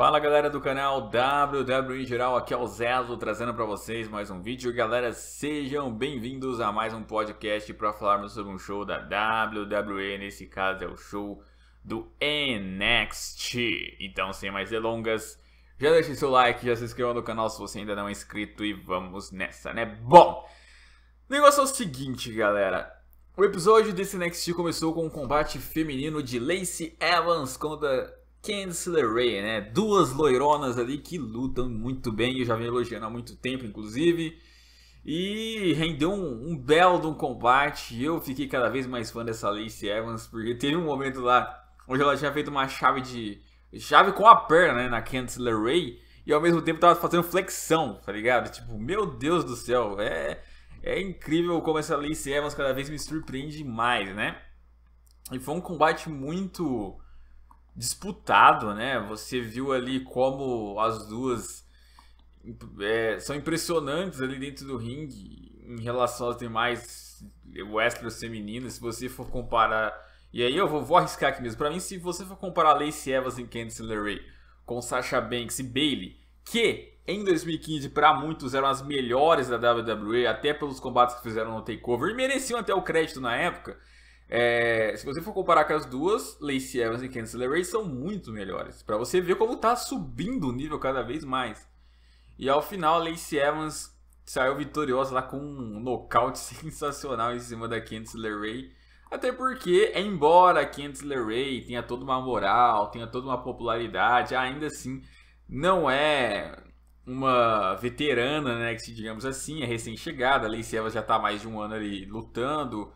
Fala galera do canal WWE em geral, aqui é o Zezo trazendo para vocês mais um vídeo. Galera, sejam bem-vindos a mais um podcast para falarmos sobre um show da WWE, nesse caso é o show do NXT. Então, sem mais delongas, já deixe seu like, já se inscreva no canal se você ainda não é inscrito e vamos nessa, né? Bom, o negócio é o seguinte, galera. O episódio desse NXT começou com um combate feminino de Lacey Evans contra Candice Ray, né? Duas loironas ali que lutam muito bem, eu já venho elogiando há muito tempo, inclusive. E rendeu um, um belo de um combate. Eu fiquei cada vez mais fã dessa Lacey Evans, porque teve um momento lá onde ela tinha feito uma chave de. chave com a perna, né? Na Candice Ray. E ao mesmo tempo tava fazendo flexão, tá ligado? Tipo, meu Deus do céu, é. É incrível como essa Lacey Evans cada vez me surpreende mais, né? E foi um combate muito disputado, né? Você viu ali como as duas é, são impressionantes ali dentro do ringue em relação às demais wrestlers femininas. Se você for comparar, e aí eu vou, vou arriscar aqui mesmo. Para mim, se você for comparar Lacey Evans e Candice LeRae com Sasha Banks e Bailey, que em 2015 para muitos eram as melhores da WWE, até pelos combates que fizeram no Takeover e mereciam até o crédito na época. É, se você for comparar com as duas, Lacey Evans e Kansas Ray são muito melhores. Para você ver como tá subindo o nível cada vez mais. E ao final, Lacey Evans saiu vitoriosa lá com um nocaute sensacional em cima da Kansler Ray. Até porque, embora a Ray tenha toda uma moral, tenha toda uma popularidade, ainda assim não é uma veterana, né? Que digamos assim, é recém-chegada. A Lacey Evans já está há mais de um ano ali lutando.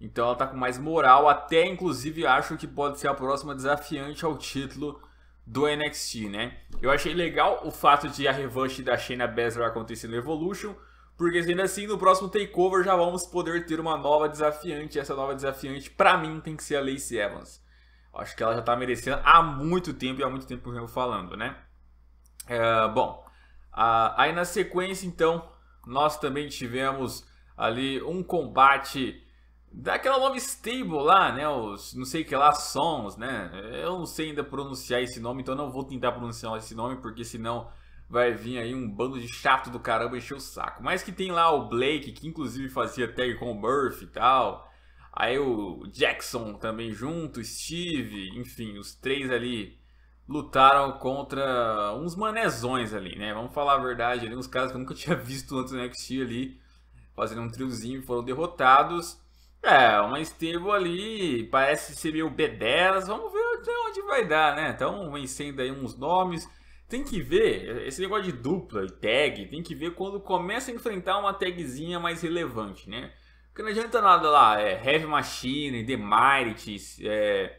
Então ela tá com mais moral, até inclusive acho que pode ser a próxima desafiante ao título do NXT, né? Eu achei legal o fato de a revanche da Shayna Baszler acontecer no Evolution, porque sendo assim, no próximo takeover já vamos poder ter uma nova desafiante. Essa nova desafiante, para mim, tem que ser a Lacey Evans. Acho que ela já tá merecendo há muito tempo, e há muito tempo eu venho falando, né? É, bom, a, aí na sequência, então, nós também tivemos ali um combate daquela Love Stable lá, né? Os não sei que lá sons, né? Eu não sei ainda pronunciar esse nome, então não vou tentar pronunciar esse nome porque senão vai vir aí um bando de chato do caramba encher o saco. Mas que tem lá o Blake, que inclusive fazia tag com o Murphy e tal. Aí o Jackson também junto, Steve, enfim, os três ali lutaram contra uns manezões ali, né? Vamos falar a verdade ali, uns caras que eu nunca tinha visto antes no NXT ali, fazendo um triozinho, foram derrotados. É, uma Estevão ali parece ser meio B10, vamos ver até onde vai dar, né? Então, vencendo aí uns nomes. Tem que ver, esse negócio de dupla e tag, tem que ver quando começa a enfrentar uma tagzinha mais relevante, né? Porque não adianta nada lá, é Heavy Machine, The Mighty, é,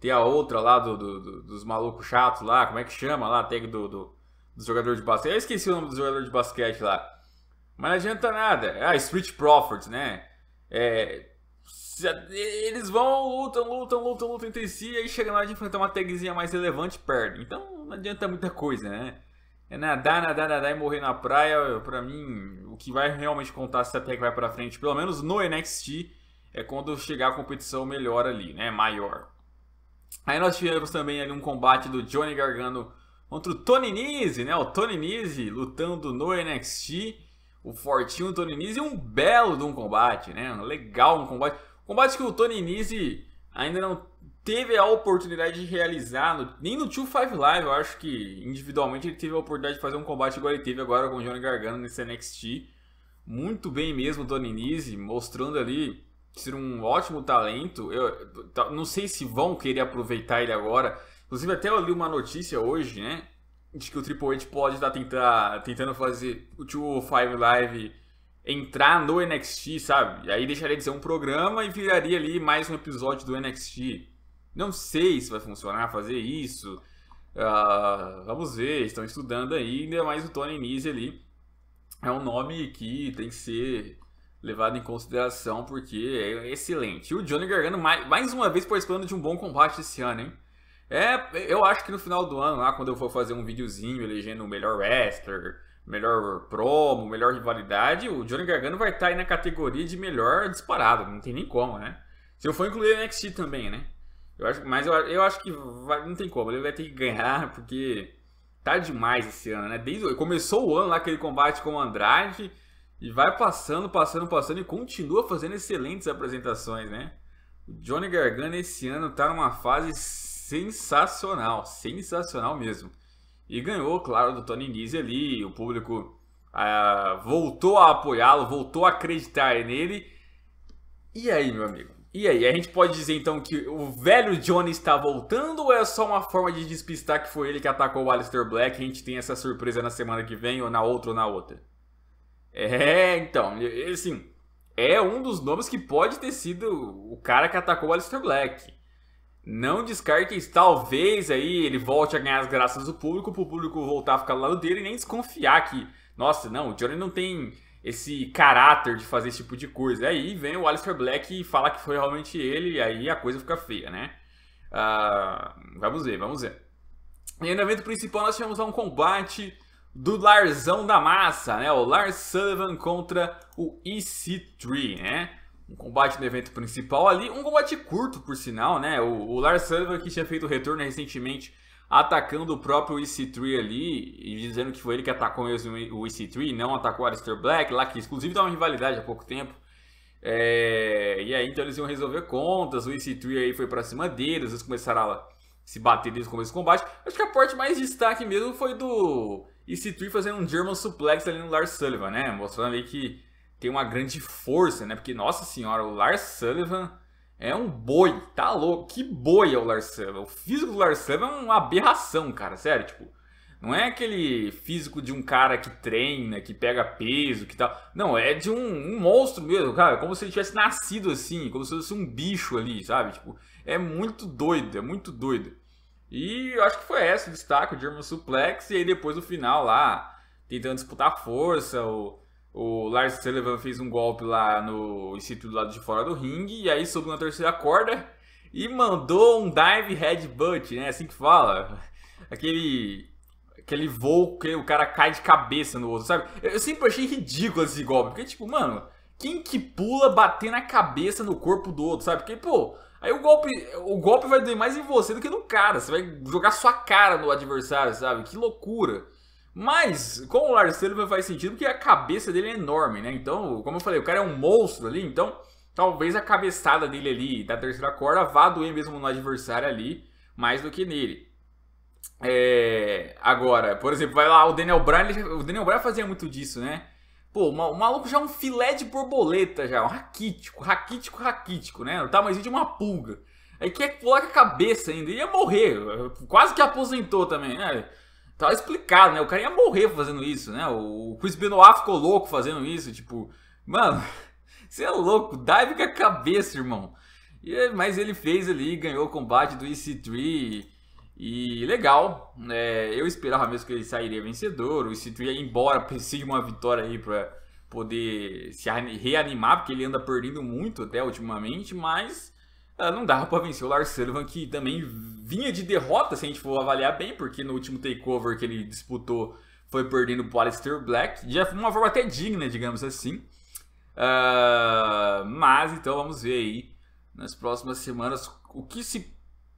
tem a outra lá do, do, do, dos malucos chatos lá, como é que chama lá, a tag do, do, do jogador de basquete. Eu esqueci o nome do jogador de basquete lá. Mas não adianta nada. Ah, Street Profits, né? É, eles vão, lutam, lutam, lutam, lutam entre si, e aí chega na hora de enfrentar uma tagzinha mais relevante perdem. Então não adianta muita coisa, né? É nadar, nadar, nadar e morrer na praia, pra mim, o que vai realmente contar se a tag vai pra frente, pelo menos no NXT, é quando chegar a competição melhor ali, né? Maior. Aí nós tivemos também ali um combate do Johnny Gargano contra o Tony Nese, né? O Tony Nese lutando no NXT. O fortinho Tony Nese e um belo de um combate, né? Legal um combate. Combate que o Tony Nese ainda não teve a oportunidade de realizar, no, nem no 2-5 Live, eu acho que individualmente ele teve a oportunidade de fazer um combate igual ele teve agora com o Johnny Gargano nesse NXT. Muito bem mesmo o Tony Nese, mostrando ali ser um ótimo talento. Eu tá, não sei se vão querer aproveitar ele agora. Inclusive até eu li uma notícia hoje, né? De que o Triple H pode estar tá tentar, tentando fazer o 2-5 Live entrar no NXT, sabe? E aí deixaria de ser um programa e viraria ali mais um episódio do NXT. Não sei se vai funcionar fazer isso. Uh, vamos ver, estão estudando aí, ainda mais o Tony Nese ali. É um nome que tem que ser levado em consideração porque é excelente. E o Johnny Gargano mais, mais uma vez participando de um bom combate esse ano, hein? É, eu acho que no final do ano, lá quando eu for fazer um videozinho elegendo o melhor wrestler, melhor promo, melhor rivalidade, o Johnny Gargano vai estar tá aí na categoria de melhor disparado, não tem nem como, né? Se eu for incluir o NXT também, né? Eu acho, mas eu, eu acho que vai, não tem como, ele vai ter que ganhar, porque tá demais esse ano, né? Desde, começou o ano lá aquele combate com o Andrade e vai passando, passando, passando e continua fazendo excelentes apresentações, né? O Johnny Gargano esse ano tá numa fase sensacional, sensacional mesmo. E ganhou, claro, do Tony Nese ali. O público ah, voltou a apoiá-lo, voltou a acreditar nele. E aí, meu amigo? E aí, a gente pode dizer então que o velho Johnny está voltando ou é só uma forma de despistar que foi ele que atacou o Aleister Black? A gente tem essa surpresa na semana que vem, ou na outra, ou na outra. É, então, assim, é um dos nomes que pode ter sido o cara que atacou o Aleister Black. Não descartes, talvez aí ele volte a ganhar as graças do público, para o público voltar a ficar do lado dele e nem desconfiar que, nossa, não, o Johnny não tem esse caráter de fazer esse tipo de coisa. Aí vem o Alistair Black e fala que foi realmente ele, e aí a coisa fica feia, né? Uh, vamos ver, vamos ver. E no evento principal nós tivemos lá um combate do Larzão da Massa, né? O Lars Sullivan contra o EC3, né? um combate no evento principal ali, um combate curto, por sinal, né? O, o Lars Sullivan, que tinha feito o retorno recentemente, atacando o próprio EC3 ali, e dizendo que foi ele que atacou mesmo o EC3, não atacou o Aleister Black, lá que inclusive dá uma rivalidade há pouco tempo. É... e aí então eles iam resolver contas, o EC3 aí foi pra cima deles, eles começaram a se bater desde o começo do combate. Acho que a parte mais destaque mesmo foi do EC3 fazendo um German suplex ali no Lars Sullivan, né? Mostrando ali que tem uma grande força, né? Porque, nossa senhora, o Lars Sullivan é um boi, tá louco? Que boi é o Lars Sullivan? O físico do Lars Sullivan é uma aberração, cara, sério, tipo... Não é aquele físico de um cara que treina, que pega peso, que tal. Não, é de um, um monstro mesmo, cara. É como se ele tivesse nascido assim, como se fosse um bicho ali, sabe? Tipo, é muito doido, é muito doido. E eu acho que foi esse o destaque, o German Suplex, e aí depois no final lá, tentando disputar força, o o Lars Sullivan fez um golpe lá no instituto do lado de fora do ringue. E aí subiu na terceira corda e mandou um dive headbutt, né? Assim que fala. Aquele. Aquele voo que o cara cai de cabeça no outro, sabe? Eu sempre achei ridículo esse golpe. Porque, tipo, mano, quem que pula bater na cabeça no corpo do outro, sabe? Porque, pô, aí o golpe, o golpe vai doer mais em você do que no cara. Você vai jogar sua cara no adversário, sabe? Que loucura. Mas com o Lars Sullivan faz sentido porque a cabeça dele é enorme, né? Então, como eu falei, o cara é um monstro ali, então talvez a cabeçada dele ali da terceira corda vá doer mesmo no adversário ali, mais do que nele. É, agora, por exemplo, vai lá o Daniel Bryan, ele, o Daniel Bryan fazia muito disso, né? Pô, o maluco já é um filé de borboleta já, um raquítico, raquítico, raquítico, né? O tamanho de uma pulga. Aí que é, coloca a cabeça ainda, ele ia morrer, quase que aposentou também, né? Tá explicado, né? O cara ia morrer fazendo isso, né? O Chris Benoit ficou louco fazendo isso, tipo, mano, você é louco, dive com a cabeça, irmão. E, mas ele fez ali, ganhou o combate do EC3 e, e legal. É, eu esperava mesmo que ele sairia vencedor. O EC3 ia embora, precisa de uma vitória aí pra poder se reanimar, porque ele anda perdendo muito até ultimamente, mas ah, não dava para vencer o Lars Sullivan, que também vinha de derrota, se a gente for avaliar bem, porque no último takeover que ele disputou foi perdendo para o Alistair Black, já foi uma forma até digna, digamos assim. Uh, mas então vamos ver aí nas próximas semanas o que se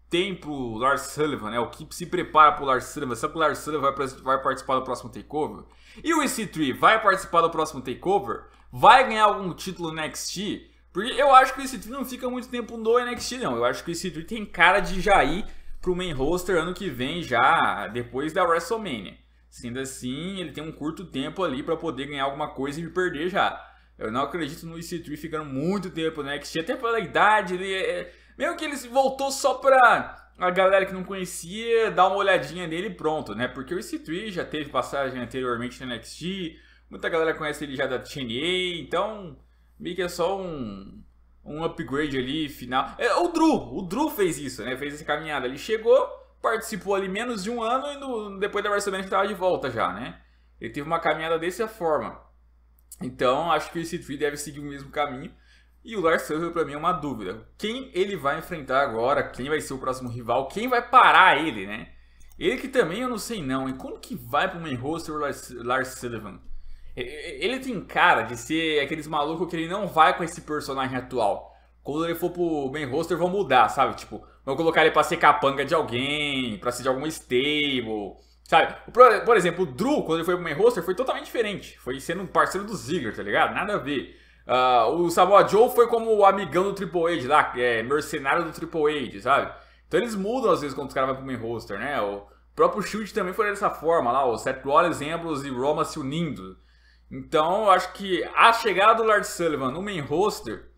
tem pro Lars Sullivan, né? O que se prepara pro Lars Sullivan? Será que o Lars Sullivan vai, vai participar do próximo takeover? E o EC3 vai participar do próximo takeover? Vai ganhar algum título no NXT? Porque eu acho que o EC3 não fica muito tempo no NXT, não. Eu acho que o EC3 tem cara de já ir pro main roster ano que vem, já depois da WrestleMania. Sendo assim, ele tem um curto tempo ali para poder ganhar alguma coisa e me perder já. Eu não acredito no EC3 ficando muito tempo no NXT, até pela idade, ele é... Mesmo que ele voltou só pra a galera que não conhecia dar uma olhadinha nele e pronto, né? Porque o EC3 já teve passagem anteriormente no NXT, muita galera conhece ele já da TNA, então meio que é só um, um upgrade ali final. É, o Drew, o Drew fez isso, né? Fez essa caminhada. Ele chegou, participou ali menos de um ano e no, depois da WrestleMania ele estava de volta já, né? Ele teve uma caminhada dessa forma. Então, acho que o EC3 deve seguir o mesmo caminho. E o Lars Sullivan, para mim, é uma dúvida. Quem ele vai enfrentar agora? Quem vai ser o próximo rival? Quem vai parar ele, né? Ele que também eu não sei não. E como que vai pro main roster o Lars, Lars Sullivan? Ele tem cara de ser aqueles malucos que ele não vai com esse personagem atual. Quando ele for pro main roster, vão mudar, sabe? Tipo, vão colocar ele pra ser capanga de alguém, pra ser de algum stable, sabe? Por, exemplo, o Drew, quando ele foi pro main roster, foi totalmente diferente. Foi sendo um parceiro do Ziggler, tá ligado? Nada a ver. Uh, o Samoa Joe foi como o amigão do Triple H lá, é, mercenário do Triple H, sabe? Então eles mudam às vezes quando os caras vão pro main roster, né? O próprio Shield também foi dessa forma lá, o Seth Rollins, Ambrose e Roma se unindo. Então, eu acho que a chegada do Lars Sullivan no main roster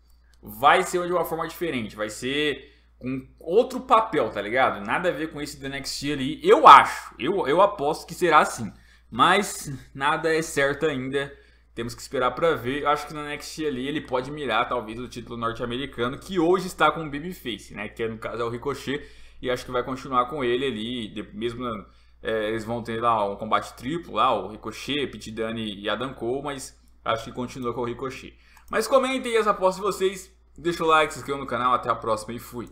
vai ser de uma forma diferente, vai ser com outro papel, tá ligado? Nada a ver com esse do NXT ali, eu acho, eu, eu aposto que será assim, mas nada é certo ainda, temos que esperar para ver, eu acho que no NXT ali ele pode mirar talvez o título norte-americano, que hoje está com o Babyface, né, que é, no caso é o Ricochet, e acho que vai continuar com ele ali, mesmo... Na, é, eles vão ter lá um combate triplo, lá, o Ricochet, Pit Dunne e Adam Cole, mas acho que continua com o Ricochet. Mas comentem as apostas de vocês, deixa o like, se inscreva no canal, até a próxima e fui!